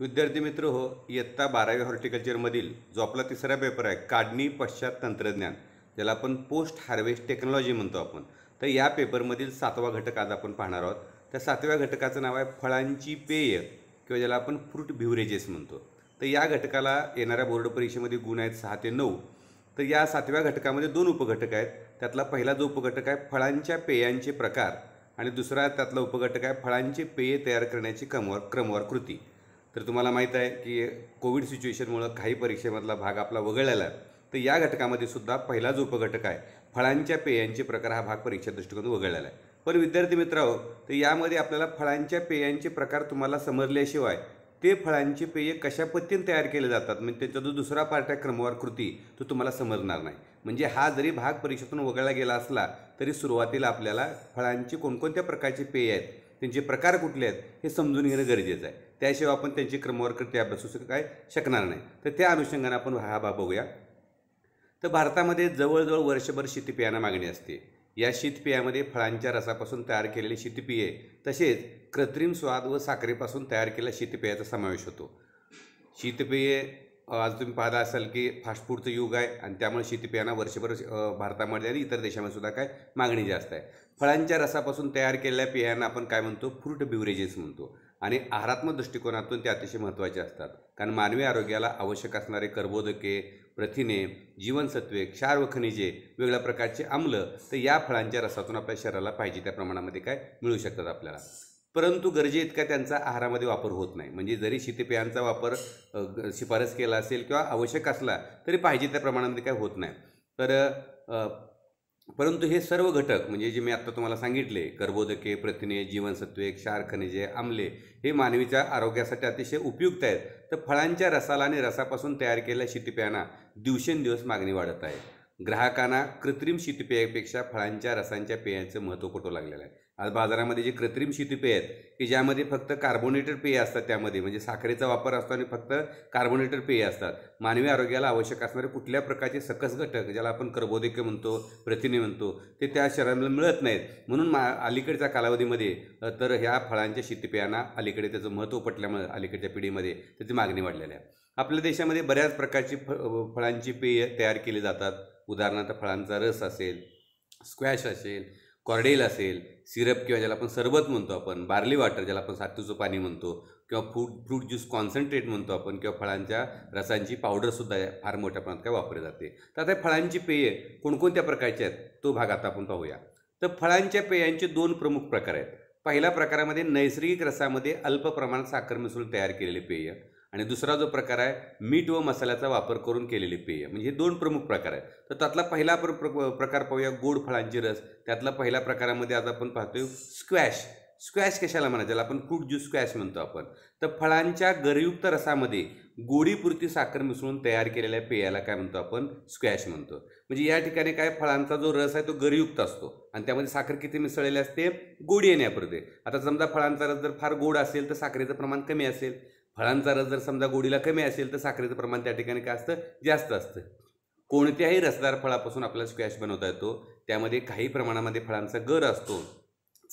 विद्यार्थी मित्र हो इयत्ता बारावी हॉर्टिकल्चरमधील जो आपला तिसरा पेपर आहे काढणी पश्चात तंत्रज्ञान ज्याला आपण पोस्ट हार्वेस्ट टेक्नॉलॉजी म्हणतो आपण तर या पेपरमधील सातवा घटक आज आपण पाहणार आहोत त्या सातव्या घटकाचं नाव आहे फळांची पेय किंवा ज्याला आपण फ्रूट ब्युरेजेस म्हणतो तर या घटकाला येणाऱ्या बोर्ड परीक्षेमध्ये गुण आहेत सहा ते नऊ तर या सातव्या घटकामध्ये दोन उपघटक आहेत त्यातला पहिला जो उपघटक आहे फळांच्या पेयांचे प्रकार आणि दुसरा त्यातला उपघटक आहे फळांचे पेय तयार करण्याची क्रमवार क्रमवार कृती तर तुम्हाला माहीत आहे की कोविड सिच्युएशनमुळं काही परीक्षेमधला भाग आपला वगळलेला आहे तर या घटकामध्ये सुद्धा पहिला जो उपघटक आहे फळांच्या पेयांचे प्रकार हा भाग परीक्षा दृष्टिकोन वगळलेला आहे पण विद्यार्थी मित्रांनो तर यामध्ये आपल्याला फळांच्या पेयांचे प्रकार तुम्हाला समजल्याशिवाय ते फळांचे पेये कशा पद्धतीने तयार केले जातात म्हणजे त्याचा जो दुसरा पार्ट आहे क्रमवार कृती तो तुम्हाला समजणार नाही म्हणजे हा जरी भाग परीक्षेतून वगळला गेला असला तरी सुरुवातीला आपल्याला फळांचे कोणकोणत्या प्रकारचे पेय आहेत त्यांचे प्रकार कुठले आहेत हे समजून घेणं गरजेचं आहे त्याशिवाय आपण त्यांची क्रमवार कृती शक काय शकणार नाही तर त्या अनुषंगाने आपण हा भाग बघूया तर भारतामध्ये जवळजवळ वर्षभर शीतपेयांना मागणी असते या शीतपेयामध्ये फळांच्या रसापासून तयार केलेले शीतपेये तसेच कृत्रिम स्वाद व साखरेपासून तयार केलेल्या शीतपेयाचा समावेश होतो शीतपेये आज तुम्ही पाहता असाल की फास्ट फूडचं युग आहे आणि त्यामुळे शीतपेयांना वर्षभर भारतामध्ये आणि इतर देशामध्ये सुद्धा काय मागणी जास्त आहे फळांच्या रसापासून तयार केलेल्या पेयांना आपण काय म्हणतो फ्रूट ब्युरेजेस म्हणतो आणि आहारात्मक दृष्टिकोनातून ते अतिशय महत्त्वाचे असतात कारण मानवी आरोग्याला आवश्यक असणारे कर्बोदके प्रथिने जीवनसत्वे क्षार व खनिजे वेगळ्या प्रकारचे आम्ल तर या फळांच्या रसातून आपल्या शरीराला पाहिजे त्या प्रमाणामध्ये काय मिळू शकतात आपल्याला परंतु गरजे इतका त्यांचा आहारामध्ये वापर होत नाही म्हणजे जरी शीतपेयांचा वापर शिफारस केला असेल किंवा आवश्यक असला तरी पाहिजे त्या प्रमाणामध्ये काय होत नाही तर परंतु हे सर्व घटक म्हणजे जे मी आत्ता तुम्हाला सांगितले कर्बोदके प्रथिने जीवनसत्वे क्षार खनिजे आमले हे मानवीच्या आरोग्यासाठी अतिशय उपयुक्त आहेत तर फळांच्या रसाला आणि रसापासून तयार केलेल्या शिटीप्यांना दिवसेंदिवस मागणी वाढत आहे ग्राहकांना कृत्रिम शीतपेयापेक्षा फळांच्या रसांच्या पेयांचं महत्त्व पटू लागलेलं आहे आज बाजारामध्ये जे कृत्रिम शीतपेय आहेत की ज्यामध्ये फक्त कार्बोनेटेड पेय असतात त्यामध्ये म्हणजे साखरेचा वापर असतो आणि फक्त कार्बोनेटेड पेय असतात मानवी आरोग्याला आवश्यक असणारे कुठल्या प्रकारचे सकस घटक ज्याला आपण कर्बोदके म्हणतो प्रथिने म्हणतो ते त्या शरीराला मिळत नाहीत म्हणून मा अलीकडच्या कालावधीमध्ये तर ह्या फळांच्या शीतपेयांना अलीकडे त्याचं महत्त्व पटल्यामुळे अलीकडच्या पिढीमध्ये त्याची मागणी वाढलेल्या आहे आपल्या देशामध्ये बऱ्याच प्रकारची फ फळांची पेय तयार केली जातात उदाहरणार्थ फळांचा रस असेल स्क्वॅश असेल कॉर्डेल असेल सिरप किंवा ज्याला आपण सरबत म्हणतो आपण बार्ली वॉटर ज्याला आपण सातूचं पाणी म्हणतो किंवा फ्रूट फ्रूट ज्यूस कॉन्सन्ट्रेट म्हणतो आपण किंवा फळांच्या रसांची पावडरसुद्धा फार मोठ्या प्रमाणात काय वापरली जाते तर आता फळांची पेये कोणकोणत्या प्रकारची आहेत तो भाग आता आपण पाहूया तर फळांच्या पेयांचे दोन प्रमुख प्रकार आहेत पहिल्या प्रकारामध्ये नैसर्गिक रसामध्ये अल्प प्रमाणात साखर मिसळून तयार केलेले पेय आणि दुसरा जो प्रकार आहे मीठ व मसाल्याचा वापर करून केलेले पेय म्हणजे हे दोन प्रमुख प्रकार आहेत तर त्यातला पहिला प्र प्रकार पाहूया गोड फळांची रस त्यातला पहिल्या प्रकारामध्ये आज आपण पाहतोय स्क्वॅश स्क्वॅश कशाला ज्याला आपण फ्रूट ज्यूस स्क्वॅश म्हणतो आपण तर फळांच्या गरयुक्त रसामध्ये गोडीपुरती साखर मिसळून तयार केलेल्या पेयाला काय म्हणतो आपण स्क्वॅश म्हणतो म्हणजे या ठिकाणी काय फळांचा जो रस आहे तो गरयुक्त असतो आणि त्यामध्ये साखर किती मिसळलेली असते गोडी येण्यापुरते आता समजा फळांचा रस जर फार गोड असेल तर साखरेचं प्रमाण कमी असेल फळांचा रस जर समजा गोडीला कमी असेल तर साखरेचं प्रमाण त्या ठिकाणी काय असतं जास्त असतं कोणत्याही रसदार फळापासून आपल्याला स्क्वॅश बनवता येतो त्यामध्ये काही प्रमाणामध्ये फळांचा गर असतो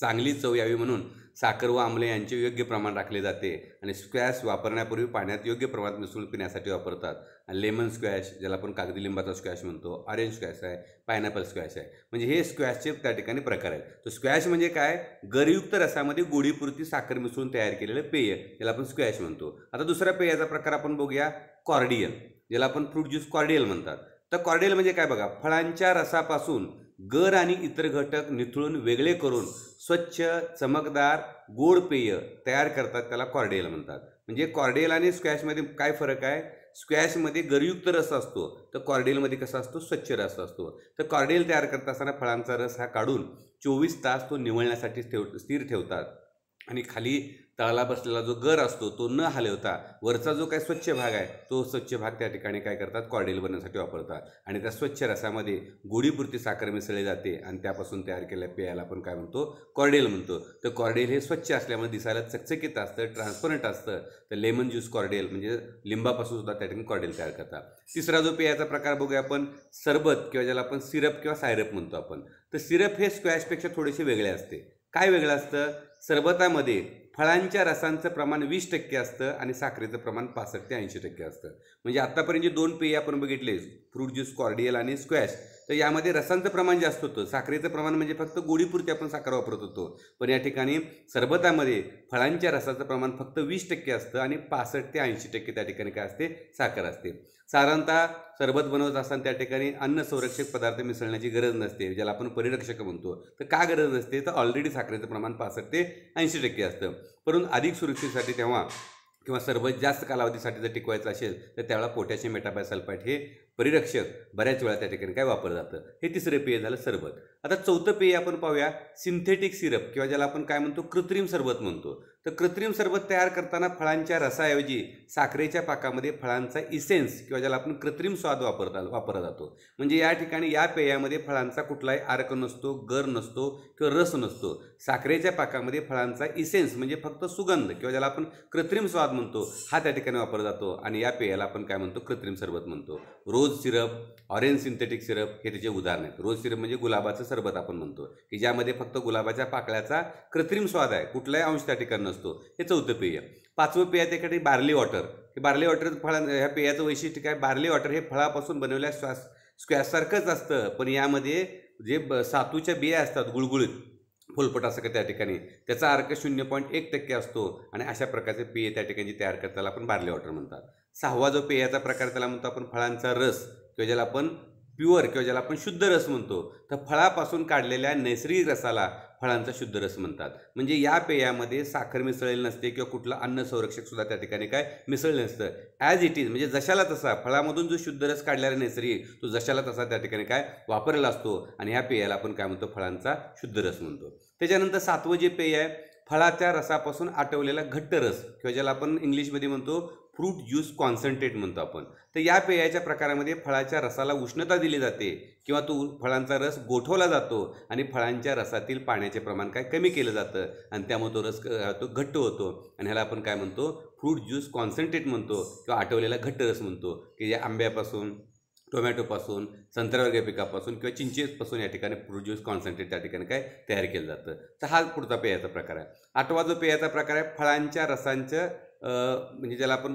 चांगली चव यावी म्हणून साखर व आमले यांचे योग्य प्रमाण राखले जाते आणि स्क्वॅश वापरण्यापूर्वी पाण्यात योग्य प्रमाणात मिसळून पिण्यासाठी वापरतात आणि लेमन स्क्वॅश ज्याला आपण कागदी लिंबाचा स्क्वॅश म्हणतो ऑरेंज स्क्वॅश आहे पायनॅपल स्क्वॅश आहे म्हणजे हे स्क्वॅशचे त्या ठिकाणी प्रकार आहेत तर स्क्वॅश म्हणजे काय गरयुक्त रसामध्ये गोडीपुरती साखर मिसळून तयार केलेलं पेय ज्याला आपण स्क्वॅश म्हणतो आता दुसरा पेयाचा प्रकार आपण बघूया कॉर्डियल ज्याला आपण फ्रूट ज्यूस कॉर्डियल म्हणतात तर कॉर्डियल म्हणजे काय बघा फळांच्या रसापासून गर आणि इतर घटक निथळून वेगळे करून स्वच्छ चमकदार गोड पेय तयार करतात त्याला कॉर्डेल म्हणतात म्हणजे कॉर्डेल आणि स्क्वॅशमध्ये काय फरक आहे स्क्वॅशमध्ये गरयुक्त रस असतो तर कॉर्डेलमध्ये कसा असतो स्वच्छ रस असतो तर कॉर्डेल तयार करत असताना फळांचा रस हा काढून चोवीस तास तो निवळण्यासाठी ठेव स्थिर ठेवतात आणि खाली तळाला बसलेला जो गर असतो तो न हलवता वरचा जो काही स्वच्छ भाग आहे तो स्वच्छ भाग त्या ठिकाणी काय करतात कॉर्डेल बनवण्यासाठी वापरतात आणि त्या स्वच्छ रसामध्ये गोडीपुरती साखर मिसळली जाते आणि त्यापासून तयार केलेल्या पेयाला आपण काय म्हणतो कॉर्डेल म्हणतो तर कॉर्डेल हे स्वच्छ असल्यामुळे दिसायला चकचकीत असतं ट्रान्सपरंट असतं तर लेमन ज्यूस कॉर्डेल म्हणजे लिंबापासून सुद्धा त्या ठिकाणी कॉर्डेल तयार करतात तिसरा जो पेयाचा प्रकार बघूया आपण सरबत किंवा ज्याला आपण सिरप किंवा सायरप म्हणतो आपण तर सिरप हे स्क्वॅशपेक्षा थोडेसे वेगळे असते काय वेगळं असतं सरबतामध्ये फळांच्या रसांचं प्रमाण वीस टक्के असतं आणि साखरेचं प्रमाण पासष्ट ते ऐंशी टक्के असतं म्हणजे आत्तापर्यंत जे दोन पेय आपण बघितले फ्रूट ज्यूस कॉर्डियल आणि स्क्वॅश तर यामध्ये रसांचं प्रमाण जास्त होतं साखरेचं प्रमाण म्हणजे फक्त गोडीपुरती आपण साखर वापरत होतो पण या ठिकाणी सरबतामध्ये फळांच्या रसाचं प्रमाण फक्त वीस टक्के असतं आणि पासष्ट ते ऐंशी टक्के त्या ठिकाणी काय असते साखर असते साधारणतः सरबत बनवत असताना त्या ठिकाणी अन्न संरक्षक पदार्थ मिसळण्याची गरज नसते ज्याला आपण परिरक्षक म्हणतो तर का गरज नसते तर ऑलरेडी साखरेचं प्रमाण पासष्ट ते ऐंशी टक्के असतं परंतु अधिक सुरक्षेसाठी तेव्हा किंवा सर्वात जास्त कालावधीसाठी जर टिकवायचं असेल तर त्यावेळा पोटॅशियम मेटाबायसल्फाईट हे परिरक्षक बऱ्याच वेळा त्या ठिकाणी काय वापरलं जातं हे तिसरं पेय झालं सरबत आता चौथं पेय आपण पाहूया सिंथेटिक सिरप किंवा ज्याला आपण काय म्हणतो कृत्रिम सरबत म्हणतो तर कृत्रिम सरबत तयार करताना फळांच्या रसाऐवजी साखरेच्या पाकामध्ये फळांचा इसेन्स किंवा ज्याला आपण कृत्रिम स्वाद वापरता वापरला जातो म्हणजे या ठिकाणी या पेयामध्ये फळांचा कुठलाही आरक नसतो गर नसतो किंवा रस नसतो साखरेच्या पाकामध्ये फळांचा इसेन्स म्हणजे फक्त सुगंध किंवा ज्याला आपण कृत्रिम स्वाद म्हणतो हा त्या ठिकाणी वापरला जातो आणि या पेयाला आपण काय म्हणतो कृत्रिम सरबत म्हणतो rose rose syrup orange synthetic syrup हे त्याचे उदाहरण आहेत रोज सिरप म्हणजे गुलाबाचं सरबत आपण म्हणतो की ज्यामध्ये फक्त गुलाबाच्या पाकळ्याचा कृत्रिम स्वाद आहे कुठलाही अंश त्या ठिकाणी नसतो हे चौथं पेय पाचवं पेय त्याकडे बार्ली वॉटर हे बार्ली वॉटर फळा ह्या पेयाचं वैशिष्ट्य काय बार्ली वॉटर हे फळापासून बनवल्या श्वास स्क्वॅसारखंच असतं पण यामध्ये जे ब सातूच्या बिया असतात गुळगुळीत फुलपटासारखं त्या ठिकाणी त्याचा अर्क शून्य पॉईंट एक टक्के असतो आणि अशा प्रकारचे पेय त्या ठिकाणी तयार करताना आपण बार्ली वॉटर म्हणतात सहावा जो पेयाचा प्रकार त्याला म्हणतो आपण फळांचा रस किंवा ज्याला आपण प्युअर किंवा ज्याला आपण शुद्ध रस म्हणतो तर फळापासून काढलेल्या नैसर्गिक रसाला फळांचा शुद्ध रस म्हणतात म्हणजे या पेयामध्ये साखर मिसळलेली नसते किंवा कुठलं अन्न संरक्षक सुद्धा त्या ठिकाणी काय मिसळलं नसतं ॲज इट इज म्हणजे जशाला तसा फळामधून जो शुद्ध रस काढलेला नैसर्गिक तो जशाला तसा त्या ठिकाणी काय वापरला असतो आणि ह्या पेयाला आपण काय म्हणतो फळांचा शुद्ध रस म्हणतो त्याच्यानंतर सातवं जे पेय आहे फळाच्या रसापासून आटवलेला घट्ट रस किंवा ज्याला आपण इंग्लिशमध्ये म्हणतो फ्रूट ज्यूस कॉन्सन्ट्रेट म्हणतो आपण तर या पेयाच्या प्रकारामध्ये फळाच्या रसाला उष्णता दिली जाते किंवा तो फळांचा रस गोठवला जातो आणि फळांच्या रसातील पाण्याचे प्रमाण काय कमी केलं जातं आणि त्यामुळे तो रस तो घट्ट होतो आणि ह्याला आपण काय म्हणतो फ्रूट ज्यूस कॉन्सन्ट्रेट म्हणतो किंवा आठवलेला घट्ट रस म्हणतो की या आंब्यापासून टोमॅटोपासून संत्र्यावर्गीय पिकापासून किंवा चिंचेपासून या ठिकाणी फ्रूट ज्यूस कॉन्सन्ट्रेट त्या ठिकाणी काय तयार केलं जातं तर हा पुढचा पेयाचा प्रकार आहे आठवा जो पेयाचा प्रकार आहे फळांच्या रसांचं म्हणजे ज्याला आपण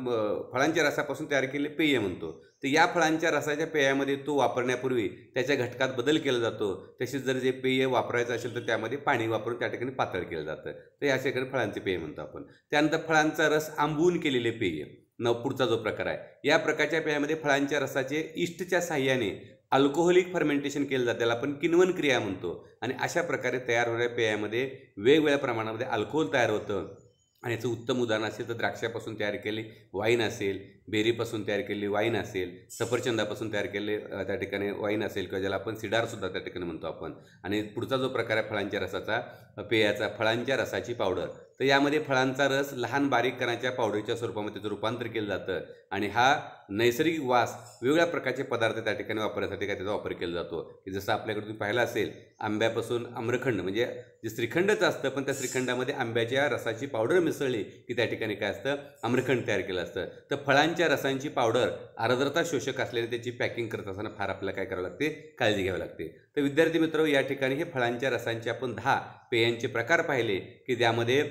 फळांच्या रसापासून तयार केलेले पेय म्हणतो तर या फळांच्या रसाच्या पेयामध्ये तो वापरण्यापूर्वी त्याच्या घटकात बदल केला जातो तसेच जर जे पेय वापरायचं असेल तर त्यामध्ये पाणी वापरून त्या ठिकाणी पातळ केलं जातं तर या ठिकाणी फळांचे पेय म्हणतो आपण त्यानंतर फळांचा रस आंबवून केलेले पेय न जो प्रकार आहे या प्रकारच्या पेयामध्ये फळांच्या रसाचे इष्टच्या साह्याने अल्कोहोलिक फर्मेंटेशन केलं जातं त्याला आपण किनवन क्रिया म्हणतो आणि अशा प्रकारे तयार होणाऱ्या पेयामध्ये वेगवेगळ्या प्रमाणामध्ये अल्कोहोल तयार होतं आणि याचं उत्तम उदाहरण असेल तर द्राक्षापासून तयार केले वाईन असेल बेरीपासून तयार केलेली वाईन असेल सफरचंदापासून तयार केले त्या ठिकाणी वाईन असेल किंवा ज्याला आपण सिडारसुद्धा त्या ठिकाणी म्हणतो आपण आणि पुढचा जो प्रकार आहे फळांच्या रसाचा पेयाचा फळांच्या रसाची पावडर तर यामध्ये फळांचा रस लहान बारीक करण्याच्या पावडरच्या स्वरूपामध्ये त्याचं रूपांतर केलं जातं आणि हा नैसर्गिक वास वेगवेगळ्या प्रकारचे पदार्थ त्या ठिकाणी वापरण्यासाठी काय त्याचा वापर केला जातो की जसं आपल्याकडे तुम्ही पाहिलं असेल आंब्यापासून आम्रखंड म्हणजे जे श्रीखंडच असतं पण त्या श्रीखंडामध्ये आंब्याच्या रसाची पावडर मिसळली की त्या ठिकाणी काय असतं आम्रखंड तयार केलं असतं तर फळांच्या रसांची पावडर आर्द्रता शोषक असलेली त्याची पॅकिंग करत असताना फार आपल्याला काय करावं लागते काळजी घ्यावी लागते तर विद्यार्थी मित्र या ठिकाणी हे फळांच्या रसांचे आपण दहा पेयांचे प्रकार पाहिले की त्यामध्ये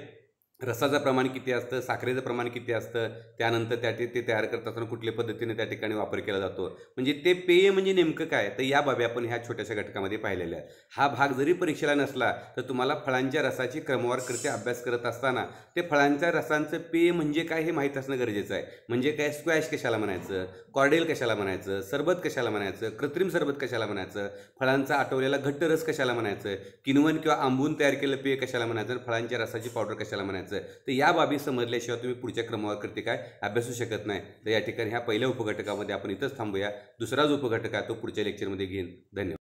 रसाचं प्रमाण किती असतं साखरेचं प्रमाण किती असतं त्यानंतर त्या ते तयार करत असताना कुठल्या पद्धतीने त्या ठिकाणी वापर केला जातो म्हणजे ते पेय म्हणजे नेमकं काय तर या बाबी आपण ह्या छोट्याशा घटकामध्ये पाहिलेल्या हा भाग जरी परीक्षेला नसला तर तुम्हाला फळांच्या रसाची क्रमवार करते अभ्यास करत असताना ते फळांच्या रसांचं पेय म्हणजे काय हे माहीत असणं गरजेचं आहे म्हणजे काय स्क्वॅश कशाला म्हणायचं कॉर्डेल कशाला म्हणायचं सरबत कशाला म्हणायचं कृत्रिम सरबत कशाला म्हणायचं फळांचा आठवलेला घट्ट रस कशाला म्हणायचं किनवण किंवा आंबून तयार केलं पेय कशाला म्हणायचं फळांच्या रसाची पावडर कशाला म्हणायचं करायचं तर या बाबी समजल्याशिवाय तुम्ही पुढच्या क्रमावर करते काय अभ्यासू शकत नाही तर या ठिकाणी ह्या पहिल्या उपघटकामध्ये आपण इथंच थांबूया दुसरा जो उपघटक आहे तो पुढच्या लेक्चरमध्ये घेईन धन्यवाद